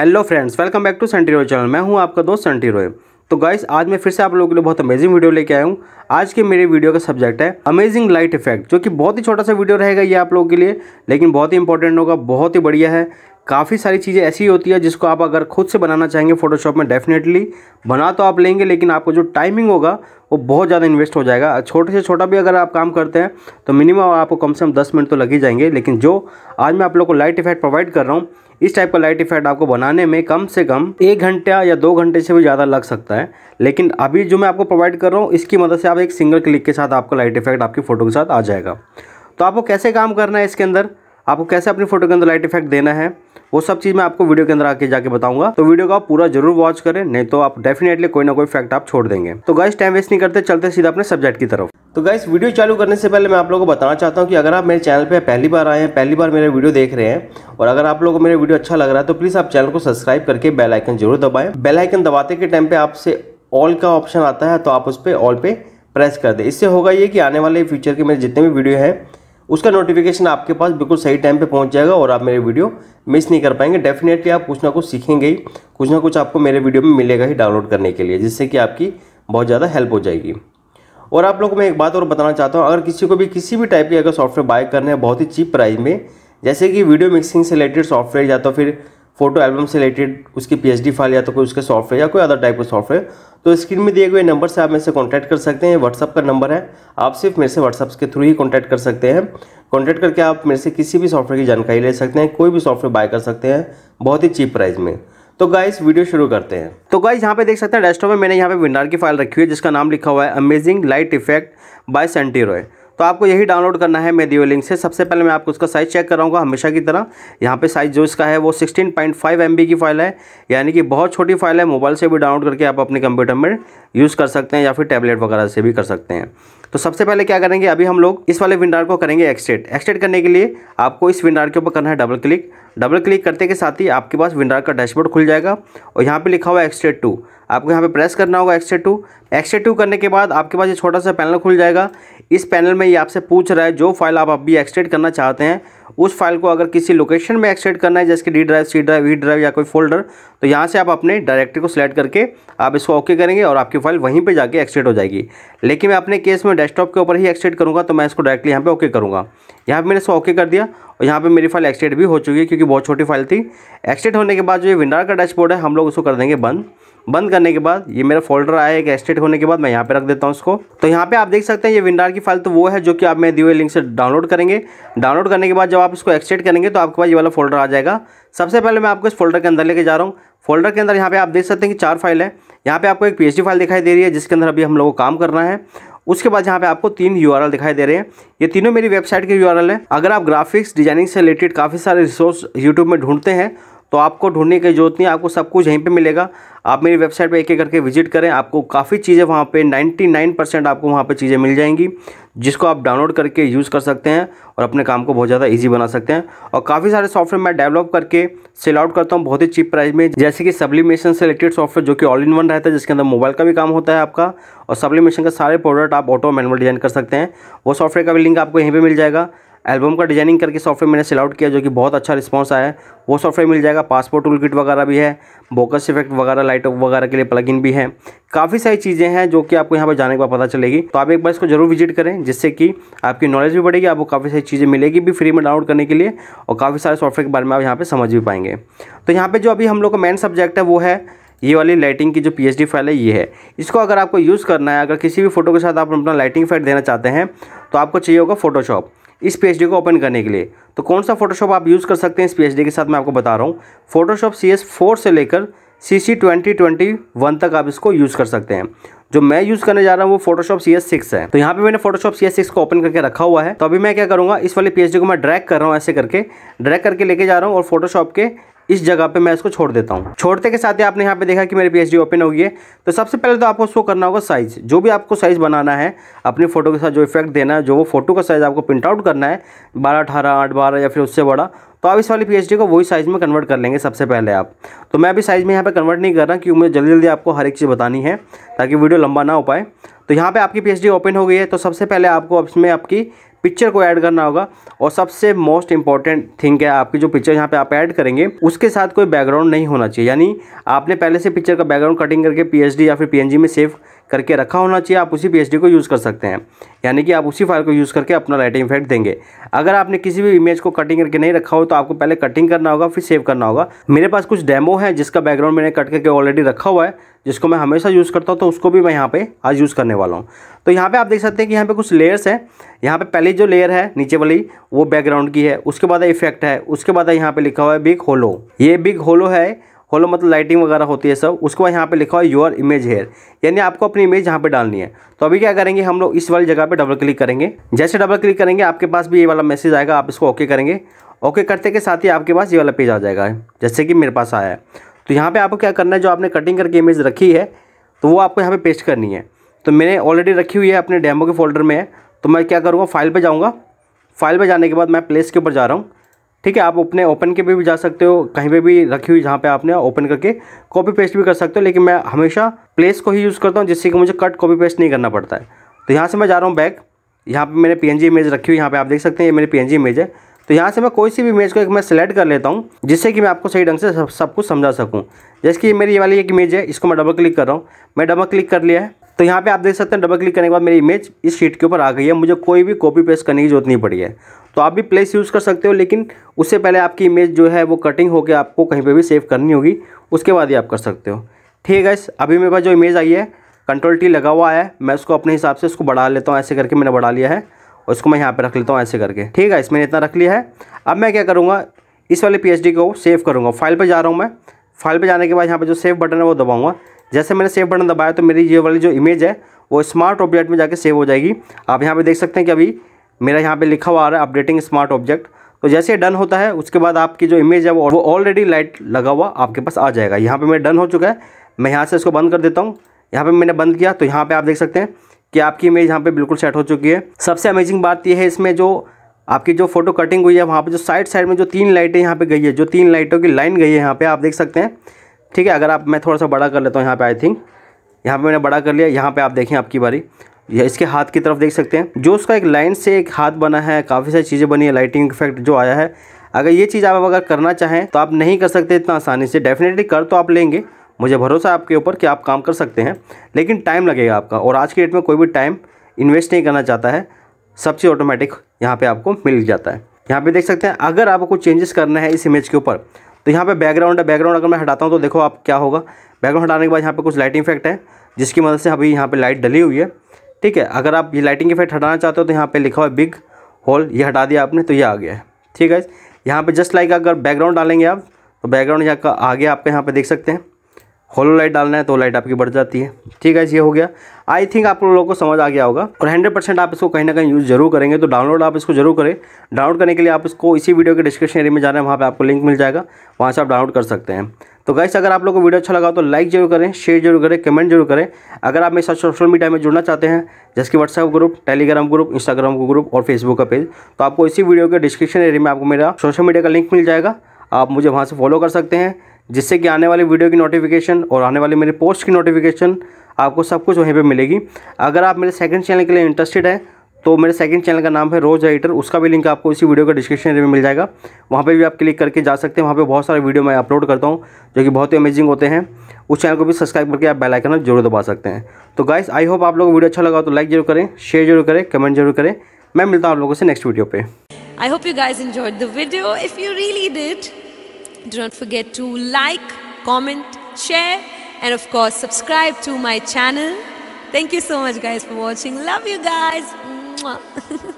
Hello friends welcome back to Senti Roy channel मैं हूं आपका दोस्त सन्टी रोय तो गाइस आज मैं फिर से आप लोगों के लिए बहुत अमेजिंग वीडियो लेके आया हूं आज के मेरे वीडियो का सब्जेक्ट है अमेजिंग लाइट इफेक्ट जो कि बहुत ही छोटा सा वीडियो रहेगा ये आप लोगों के लिए लेकिन बहुत ही इंपॉर्टेंट होगा बहुत ही बढ़िया है काफ़ी सारी चीज़ें ऐसी होती है जिसको आप अगर खुद से बनाना चाहेंगे फोटोशॉप में डेफिनेटली बना तो आप लेंगे लेकिन आपको जो टाइमिंग होगा वो बहुत ज़्यादा इन्वेस्ट हो जाएगा छोटे से छोटा भी अगर आप काम करते हैं तो मिनिमम आपको कम से कम दस मिनट तो लग ही जाएंगे लेकिन जो आज मैं आप लोग को लाइट इफेक्ट प्रोवाइड कर रहा हूँ इस टाइप का लाइट इफेक्ट आपको बनाने में कम से कम एक घंटा या दो घंटे से भी ज़्यादा लग सकता है लेकिन अभी जो मैं आपको प्रोवाइड कर रहा हूँ इसकी मदद से आप एक सिंगल क्लिक के साथ आपका लाइट इफेक्ट आपकी फ़ोटो के साथ आ जाएगा तो आपको कैसे काम करना है इसके अंदर आपको कैसे अपनी फ़ोटो के अंदर लाइट इफेक्ट देना है वो सब चीज़ मैं आपको वीडियो के अंदर आके जाके बताऊंगा तो वीडियो को आप पूरा जरूर वॉच करें नहीं तो आप डेफिनेटली कोई ना कोई फैक्ट आप छोड़ देंगे तो गाइस टाइम वेस्ट नहीं करते चलते सीधा अपने सब्जेक्ट की तरफ तो गाइस वीडियो चालू करने से पहले मैं आप लोगों को बताना चाहता हूँ कि अगर आप मेरे चैनल पर पहली बार आए हैं पहली बार मेरे वीडियो देख रहे हैं और अगर आप लोगों को मेरे वीडियो अच्छा लग रहा है तो प्लीज़ आप चैनल को सब्सक्राइब करके बेलाइकन जरूर दबाएं बेलाइकन दबाते के टाइम पे आपसे ऑल का ऑप्शन आता है तो आप उस पर ऑल पे प्रेस कर दें इससे होगा ये कि आने वाले फ्यूचर के मेरे जितने भी वीडियो हैं उसका नोटिफिकेशन आपके पास बिल्कुल सही टाइम पे पहुंच जाएगा और आप मेरे वीडियो मिस नहीं कर पाएंगे डेफिनेटली आप कुछ ना कुछ सीखेंगे ही कुछ ना कुछ आपको मेरे वीडियो में मिलेगा ही डाउनलोड करने के लिए जिससे कि आपकी बहुत ज़्यादा हेल्प हो जाएगी और आप लोग को मैं एक बात और बताना चाहता हूँ अगर किसी को भी किसी भी टाइप के अगर सॉफ्टवेयर बाय करना है बहुत ही चीप प्राइस में जैसे कि वीडियो मिक्सिंग से रिलेटेड सॉफ्टवेयर या तो फिर फोटो एल्बम से रिलेटेड उसकी पीएचडी फाइल या तो कोई उसके सॉफ्टवेयर या कोई अदर टाइप का सॉफ्टवेयर तो स्क्रीन में दिए गए नंबर से आप मेरे से कॉन्टैक्ट कर सकते हैं व्हाट्सअप का नंबर है आप सिर्फ मेरे से व्हाट्सअप के थ्रू ही कॉन्टैक्ट कर सकते हैं कॉन्टैक्ट करके आप मेरे से किसी भी सॉफ्टवेयर की जानकारी ले सकते हैं कोई भी सॉफ्टवेयर बाय कर सकते हैं बहुत ही चीप प्राइस में तो गाइस वीडियो शुरू करते हैं तो गाइस यहाँ पे देख सकते हैं डेस्कटॉप में मैंने यहाँ पे विंडार की फाइल रखी हुई है जिसका नाम लिखा हुआ है अमेजिंग लाइट इफेक्ट बाय सेंटीरोय तो आपको यही डाउनलोड करना है मेदियो लिंक से सबसे पहले मैं आपको उसका साइज़ चेक कराऊंगा हमेशा की तरह यहाँ पे साइज़ जो इसका है वो 16.5 एमबी की फ़ाइल है यानी कि बहुत छोटी फाइल है मोबाइल से भी डाउनलोड करके आप अपने कंप्यूटर में यूज़ कर सकते हैं या फिर टैबलेट वगैरह से भी कर सकते हैं तो सबसे पहले क्या करेंगे अभी हम लोग इस वाले विंडार को करेंगे एक्सटेट एक्सटेट करने के लिए आपको इस विंडार के ऊपर करना है डबल क्लिक डबल क्लिक करते के साथ ही आपके पास विंडार का डैशबोर्ड खुल जाएगा और यहाँ पर लिखा हुआ है टू आपको यहाँ पे प्रेस करना होगा एक्सटेट टू एक्सटेट टू करने के बाद आपके पास ये छोटा सा पैनल खुल जाएगा इस पैनल में ये आपसे पूछ रहा है जो फाइल आप अभी एक्सटेंड करना चाहते हैं उस फाइल को अगर किसी लोकेशन में एक्सटेंड करना है जैसे D drive C drive V drive या कोई फोल्डर तो यहाँ से आप अपने डायरेक्टरी को सिलेक्ट करके आप इसको ओके करेंगे और आपकी फाइल वहीं पर जाकर एक्सटेड हो जाएगी लेकिन मैं अपने केस में डेस्कटॉप के ऊपर ही एक्सटेंड करूँगा तो मैं इसको डायरेक्टली यहाँ पर ओके करूँगा यहाँ पर मैंने इसको ओके कर दिया और यहाँ पर मेरी फाइल एक्सटेड भी हो चुकी है क्योंकि बहुत छोटी फाइल थी एक्सटेड होने के बाद जो ये विंडार का डैशबोर्ड है हम लोग उसको कर देंगे बंद बंद करने के बाद ये मेरा फोल्डर आया एक एस्टेट होने के बाद मैं यहाँ पे रख देता हूँ उसको तो यहाँ पे आप देख सकते हैं ये विंडार की फाइल तो वो है जो कि आप मैं दिए लिंक से डाउनलोड करेंगे डाउनलोड करने के बाद जब आप इसको एक्सटेट करेंगे तो आपके पास ये वाला फोल्डर आ जाएगा सबसे पहले मैं आपको इस फोल्डर के अंदर लेके जा रहा हूँ फोल्डर के अंदर यहाँ पे आप देख सकते हैं कि चार फाइल है यहाँ पे आपको एक पी फाइल दिखाई दे रही है जिसके अंदर अभी हम लोग को काम करना है उसके बाद यहाँ पे आपको तीन यू दिखाई दे रहे हैं ये तीनों मेरी वेबसाइट के यू है अगर आप ग्राफिक्स डिजाइनिंग से रिलेटेड काफ़ी सारे रिसोर्स यूट्यूब में ढूंढते हैं तो आपको ढूंढने की जरूरत नहीं आपको सब कुछ यहीं पे मिलेगा आप मेरी वेबसाइट पे एक एक करके विजिट करें आपको काफ़ी चीज़ें वहाँ पे 99 परसेंट आपको वहाँ पे चीज़ें मिल जाएंगी जिसको आप डाउनलोड करके यूज़ कर सकते हैं और अपने काम को बहुत ज़्यादा ईजी बना सकते हैं और काफ़ी सारे सॉफ्टवेयर मैं डेवलप करके सेल आउट करता हूँ बहुत ही चीप प्राइस में जैसे कि से सेलेक्टेड सॉफ्टवेयर जो कि ऑल इन वन रहता है जिसके अंदर मोबाइल का भी काम होता है आपका और सब्लीमेशन का सारे प्रोडक्ट आप ऑटो मैनुअल डिज़ाइन कर सकते हैं वो सॉफ्टवेयर का भी लिंक आपको यहीं पर मिल जाएगा एल्बम का डिजाइनिंग करके सॉफ्टवेयर मैंने सेलेक्ट किया जो कि बहुत अच्छा रिस्पॉन्स आया है वो सॉफ्टवेयर मिल जाएगा पासपोर्ट टूल किट वगैरह भी है बोकस इफेक्ट वगैरह लाइट वगैरह के लिए प्लगइन भी है काफ़ी सारी चीज़ें हैं जो कि आपको यहाँ पर जाने के बाद पता चलेगी तो आप एक बार इसको जरूर विजिट करें जिससे कि आपकी नॉलेज भी बढ़ेगी आपको काफ़ी सारी चीज़ें मिलेगी भी फ्री में डाउनलोड करने के लिए और काफ़ी सारे सॉफ्टवेयर के बारे में आप यहाँ पर समझ भी पाएंगे तो यहाँ पर जो अभी हम लोग का मेन सब्जेक्ट है वो है ये वाली लाइटिंग की जो पी फाइल है ये है इसको अगर आपको यूज़ करना है अगर किसी भी फोटो के साथ आप अपना लाइटिंग इफेक्ट देना चाहते हैं तो आपको चाहिए होगा फोटोशॉप इस पी को ओपन करने के लिए तो कौन सा फोटोशॉप आप यूज़ कर सकते हैं इस पी के साथ मैं आपको बता रहा हूँ फोटोशॉप सी एस फोर से लेकर C C twenty twenty one तक आप इसको यूज़ कर सकते हैं जो मैं यूज़ करने जा रहा हूँ वो फोटोशॉप सी एस सिक्स है तो यहाँ पे मैंने फोटोशॉप सी एस सिक्स को ओपन करके रखा हुआ है तो अभी मैं क्या करूँगा इस वाले पी को मैं ड्रैग कर रहा हूँ ऐसे करके ड्रैग करके लेके जा रहा हूँ और फोटोशॉप के इस जगह पे मैं इसको छोड़ देता हूँ छोड़ते के साथ ही आपने यहाँ पे देखा कि मेरी पी ओपन होगी है तो सबसे पहले तो आपको शो करना होगा साइज़ जो भी आपको साइज़ बनाना है अपनी फ़ोटो के साथ जो इफेक्ट देना है जो वो फोटो का साइज़ आपको प्रिंट आउट करना है बारह अठारह आठ बारह या फिर उससे बड़ा तो आप इस वाली पी को वही साइज़ में कन्वर्ट कर लेंगे सबसे पहले आप तो मैं अभी साइज़ में यहाँ पर कन्वर्ट नहीं कर रहा क्योंकि मुझे जल्दी जल्दी आपको हर एक चीज़ बतानी है ताकि वीडियो लंबा ना हो पाए तो यहाँ पे आपकी पी ओपन हो गई है तो सबसे पहले आपको इसमें आपकी पिक्चर को ऐड करना होगा और सबसे मोस्ट इंपॉर्टेंट थिंग है आपकी जो पिक्चर यहाँ पे आप ऐड करेंगे उसके साथ कोई बैकग्राउंड नहीं होना चाहिए यानी आपने पहले से पिक्चर का बैकग्राउंड कटिंग करके पी या फिर पी में सेव करके रखा होना चाहिए आप उसी पी को यूज़ कर सकते हैं यानी कि आप उसी फाइल को यूज़ करके अपना लाइटिंग इफेक्ट देंगे अगर आपने किसी भी इमेज को कटिंग करके नहीं रखा हो तो आपको पहले कटिंग करना होगा फिर सेव करना होगा मेरे पास कुछ डेमो है जिसका बैकग्राउंड मैंने कट करके ऑलरेडी रखा हुआ है जिसको मैं हमेशा यूज़ करता हूँ तो उसको भी मैं यहाँ पे आज यूज़ करने वाला हूँ तो यहाँ पे आप देख सकते हैं कि यहाँ पे कुछ लेयर्स हैं यहाँ पे पहली जो लेयर है नीचे वाली वो बैकग्राउंड की है उसके बाद इफेक्ट है उसके बाद यहाँ पे लिखा हुआ है बिग होलो ये बिग होलो है होलो मतलब लाइटिंग वगैरह होती है सब उसके बाद यहाँ पे लिखा हुआ योर इमेज हेयर यानी आपको अपनी इमेज यहाँ पे डालनी है तो अभी क्या करेंगे हम लोग इस वाली जगह पे डबल क्लिक करेंगे जैसे डबल क्लिक करेंगे आपके पास भी ये वाला मैसेज आएगा आप इसको ओके करेंगे ओके करते के साथ ही आपके पास ये वाला पेज आ जाएगा जैसे कि मेरे पास आया है तो यहाँ पर आपको क्या करना है जो आपने कटिंग करके इमेज रखी है तो वो आपको यहाँ पर पेस्ट करनी है तो मैंने ऑलरेडी रखी हुई है अपने डैमो के फोल्डर में तो मैं क्या करूँगा फाइल पर जाऊँगा फाइल पर जाने के बाद मैं प्लेस के ऊपर जा रहा हूँ ठीक है आप अपने ओपन के भी जा सकते हो कहीं पे भी रखी हुई जहाँ पे आपने ओपन करके कॉपी पेस्ट भी कर सकते हो लेकिन मैं हमेशा प्लेस को ही यूज़ करता हूँ जिससे कि मुझे कट कॉपी पेस्ट नहीं करना पड़ता है तो यहाँ से मैं जा रहा हूँ बैक यहाँ पर मैंने पी इमेज रखी हुई यहाँ पर आप देख सकते हैं ये मेरी पी इमेज है तो यहाँ से मैं कोई सी भी इमेज को एक मैं सेलेक्ट कर लेता हूँ जिससे कि मैं आपको सही ढंग से सब, सब कुछ समझा सकूँ जैसे कि मेरी ये वाली एक इमेज है इसको मैं डबल क्लिक कर रहा हूँ मैं डबल क्लिक कर लिया है तो यहाँ पे आप देख सकते हैं डबल क्लिक करने के बाद मेरी इमेज इस शीट के ऊपर आ गई है मुझे कोई भी कॉपी पेस्ट करने की जरूरत नहीं पड़ी है तो आप भी प्लेस यूज़ कर सकते हो लेकिन उससे पहले आपकी इमेज जो है वो कटिंग होकर आपको कहीं पर भी सेव करनी होगी उसके बाद ही आप कर सकते हो ठीक है अभी मेरे पास जो इमेज आई है कंट्रोल टी लगा हुआ है मैं उसको अपने हिसाब से उसको बढ़ा लेता हूँ ऐसे करके मैंने बढ़ा लिया है और इसको मैं यहाँ पर रख लेता हूँ ऐसे करके ठीक है इसमें इतना रख लिया है अब मैं क्या करूँगा इस वाले पी को सेव करूँगा फाइल पर जा रहा हूँ मैं फाइल पर जाने के बाद यहाँ पर जो सेव बटन है वो दबाऊँगा जैसे मैंने सेव बटन दबाया तो मेरी ये वाली जो इमेज है वो स्मार्ट ऑब्जेक्ट में जाके सेव हो जाएगी आप यहाँ पे देख सकते हैं कि अभी मेरा यहाँ पे लिखा हुआ आ रहा है अपडेटिंग स्मार्ट ऑब्जेक्ट तो जैसे डन होता है उसके बाद आपकी जो इमेज है वो ऑलरेडी लाइट लगा हुआ आपके पास आ जाएगा यहाँ पर मेरा डन हो चुका है मैं यहाँ से इसको बंद कर देता हूँ यहाँ पर मैंने बंद किया तो यहाँ पर आप देख सकते हैं कि आपकी इमेज यहाँ पर बिल्कुल सेट हो चुकी है सबसे अमेजिंग बात यह है इसमें जो आपकी जो फोटो कटिंग हुई है वहाँ पे जो साइड साइड में जो तीन लाइटें यहाँ पे गई है जो तीन लाइटों की लाइन गई है यहाँ पे आप देख सकते हैं ठीक है अगर आप मैं थोड़ा सा बड़ा कर लेता हूँ यहाँ पे आई थिंक यहाँ पे मैंने बड़ा कर लिया यहाँ पे आप देखें आपकी बारी या इसके हाथ की तरफ देख सकते हैं जो उसका एक लाइन से एक हाथ बना है काफ़ी सारी चीज़ें बनी है लाइटिंग इफेक्ट जो आया है अगर ये चीज़ आप अगर करना चाहें तो आप नहीं कर सकते इतना आसानी से डेफिनेटली कर तो आप लेंगे मुझे भरोसा आपके ऊपर कि आप काम कर सकते हैं लेकिन टाइम लगेगा आपका और आज के डेट में कोई भी टाइम इन्वेस्ट नहीं करना चाहता है सब चीज़ ऑटोमेटिक यहाँ पर आपको मिल जाता है यहाँ पे देख सकते हैं अगर आपको कुछ चेंजेस करना है इस इमेज के ऊपर तो यहाँ पे बैकग्राउंड है बैकग्राउंड अगर मैं हटाता हूँ तो देखो आप क्या होगा बैकग्राउंड हटाने के बाद यहाँ पे कुछ लाइटिंग इफेक्ट है जिसकी मदद से अभी यहाँ पे लाइट डली हुई है ठीक है अगर आप ये लाइटिंग इफेक्ट हटाना चाहते हो तो यहाँ पर लिखा हुआ है बिग होल ये हटा दिया आपने तो ये आ गया है ठीक है यहाँ पर जस्ट लाइक अगर बैकग्राउंड डालेंगे आप तो बैकग्राउंड यहाँ का आ गया यहाँ पर देख सकते हैं होलो लाइट डालना है तो लाइट आपकी बढ़ जाती है ठीक है ये हो गया आई थिंक आप लोगों को समझ आ गया होगा और 100 परसेंट आप इसको कहीं ना कहीं यूज़ जरूर करेंगे तो डाउनलोड आप इसको जरूर करें डाउनलोड करने के लिए आप इसको इसी वीडियो के डिस्क्रिप्शन एरिया में जाना है वहाँ पर आपको लिंक मिल जाएगा वहाँ से आप डाउनलोड कर सकते हैं तो गैस अगर आप लोग को वीडियो अच्छा लगा तो लाइक जरूर करें शेयर जरूर करें कमेंट जरूर करें अगर आप मेरे साथ सोशल मीडिया में जुड़ना चाहते हैं जैसे कि WhatsApp group Telegram group Instagram group और फेसबुक का पेज तो आपको इसी वीडियो के डिस्क्रिप्शन एरिया में आपको मेरा सोशल मीडिया का लिंक मिल जाएगा आप मुझे वहाँ से फॉलो कर सकते हैं जिससे कि आने वाले वीडियो की नोटिफिकेशन और आने वाले मेरे पोस्ट की नोटिफिकेशन आपको सब कुछ वहीं पे मिलेगी अगर आप मेरे सेकंड चैनल के लिए इंटरेस्टेड हैं तो मेरे सेकंड चैनल का नाम है रोज राइटर उसका भी लिंक आपको इसी वीडियो का डिस्क्रिप्शन में मिल जाएगा वहाँ पे भी आप क्लिक करके जा सकते हैं वहाँ पे बहुत सारे वीडियो मैं अपलोड करता हूँ जो कि बहुत ही अमेजिंग होते हैं उस चैनल को भी सब्सक्राइब करके आप बेल आइकन जरूर दबा सकते हैं तो गाइस आई होप आप लोगों को वीडियो अच्छा लगा तो लाइक जरूर करें शेयर जरूर करें कमेंट जरूर करें मैं मिलता हूँ आप लोगों से नेक्स्ट वीडियो पर I hope you guys enjoy the video if you really did Do not forget to like, comment, share and of course subscribe to my channel. Thank you so much guys for watching. Love you guys.